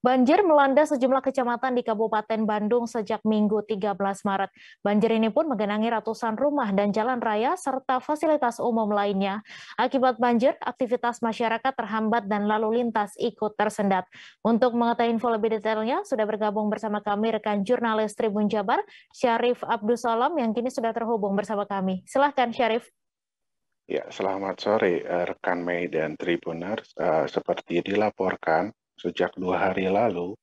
Banjir melanda sejumlah kecamatan di Kabupaten Bandung sejak Minggu 13 Maret. Banjir ini pun menggenangi ratusan rumah dan jalan raya serta fasilitas umum lainnya. Akibat banjir, aktivitas masyarakat terhambat dan lalu lintas ikut tersendat. Untuk mengetahui info lebih detailnya, sudah bergabung bersama kami rekan jurnalis Tribun Jabar, Syarif Abdul Abdusalam yang kini sudah terhubung bersama kami. Silahkan Syarif. Ya, selamat sore eh, rekan Mei dan Tribuners. Eh, seperti dilaporkan, sejak dua hari lalu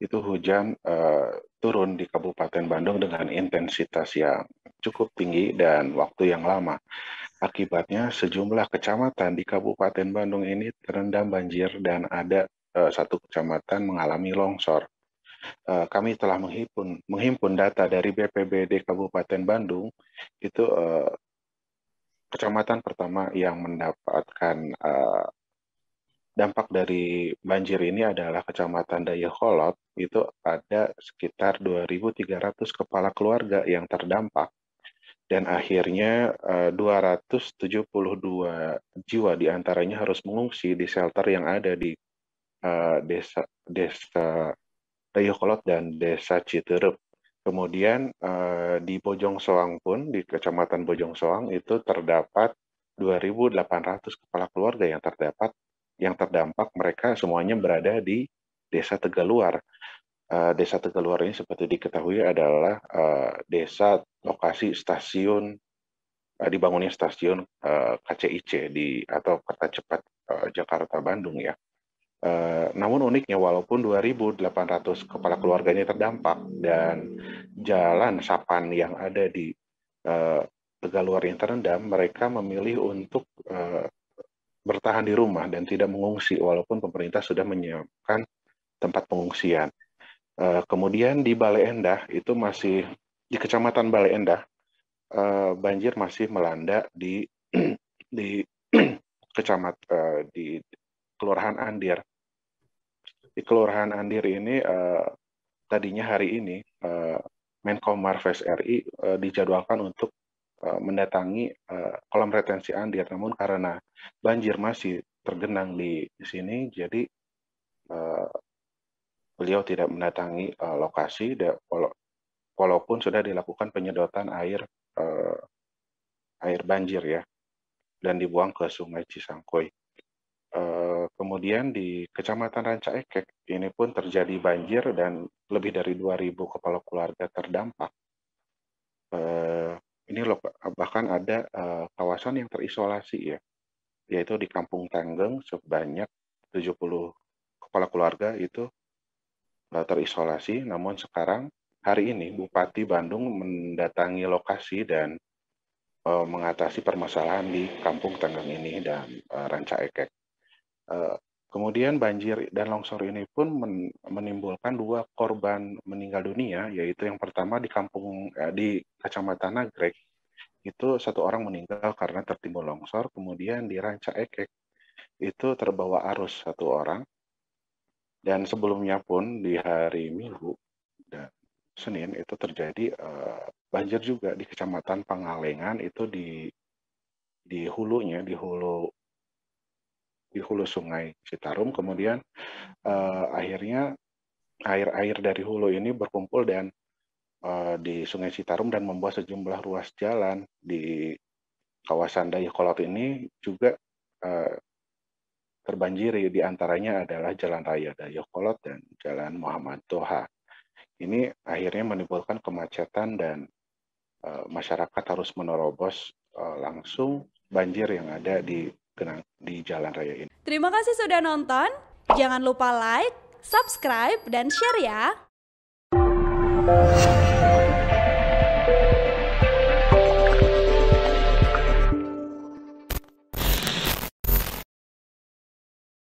itu hujan uh, turun di Kabupaten Bandung dengan intensitas yang cukup tinggi dan waktu yang lama. Akibatnya sejumlah kecamatan di Kabupaten Bandung ini terendam banjir dan ada uh, satu kecamatan mengalami longsor. Eh, kami telah menghimpun menghimpun data dari BPBD Kabupaten Bandung itu uh, kecamatan pertama yang mendapatkan uh, dampak dari banjir ini adalah Kecamatan Dayakolot itu ada sekitar 2.300 kepala keluarga yang terdampak dan akhirnya 272 eh, jiwa diantaranya harus mengungsi di shelter yang ada di eh, desa desa Dayakolot dan desa Citerup. Kemudian eh, di Bojong Soang pun di Kecamatan Bojong Soang itu terdapat 2.800 kepala keluarga yang terdapat semuanya berada di Desa Tegaluar. Uh, desa Tegaluar ini seperti diketahui adalah uh, desa lokasi stasiun uh, dibangunnya stasiun uh, KCIC di atau kereta cepat uh, Jakarta Bandung ya. Uh, namun uniknya walaupun 2.800 kepala keluarganya terdampak dan jalan sapan yang ada di uh, Tegaluar yang terendam, mereka memilih untuk uh, bertahan di rumah dan tidak mengungsi walaupun pemerintah sudah menyiapkan tempat pengungsian. Eh, kemudian di Balai Endah itu masih di Kecamatan Balai Endah eh, banjir masih melanda di di kecamatan eh, di Kelurahan Andir. Di Kelurahan Andir ini tadinya hari ini uh, Menko Marves RI dijadwalkan untuk Eh, mendatangi eh, kolam retensi Andir. Namun karena banjir masih tergenang di, sini, jadi eh, beliau tidak mendatangi lokasi. Walaupun sudah dilakukan penyedotan air air banjir ya, dan dibuang ke Sungai Cisangkui. Kemudian di Kecamatan Ranca Ekek ini pun terjadi banjir dan lebih dari 2.000 kepala keluarga terdampak. Ini loh, bahkan ada uh, kawasan yang terisolasi ya, yaitu di Kampung Tanggeng sebanyak 70 kepala keluarga itu uh, terisolasi. Namun sekarang hari ini Bupati Bandung mendatangi lokasi dan uh, mengatasi permasalahan di Kampung Tanggeng ini dan uh, Ranca Ekek. Uh, Kemudian banjir dan longsor ini pun menimbulkan dua korban meninggal dunia, yaitu yang pertama di kampung eh, di kecamatan Nagrek itu satu orang meninggal karena tertimbun longsor, kemudian di Ranca Ekek eh, itu terbawa arus satu orang, dan sebelumnya pun di hari Minggu dan Senin itu terjadi eh, banjir juga di kecamatan Pangalengan itu di di hulunya di hulu di hulu sungai Citarum kemudian uh, akhirnya air-air dari hulu ini berkumpul dan uh, di sungai Citarum dan membuat sejumlah ruas jalan di kawasan Dayakolot ini juga uh, terbanjiri di antaranya adalah Jalan Raya Dayakolot dan Jalan Muhammad Toha. Ini akhirnya menimbulkan kemacetan dan uh, masyarakat harus menerobos uh, langsung banjir yang ada di di jalan raya ini. Terima kasih sudah nonton. Jangan lupa like, subscribe, dan share ya.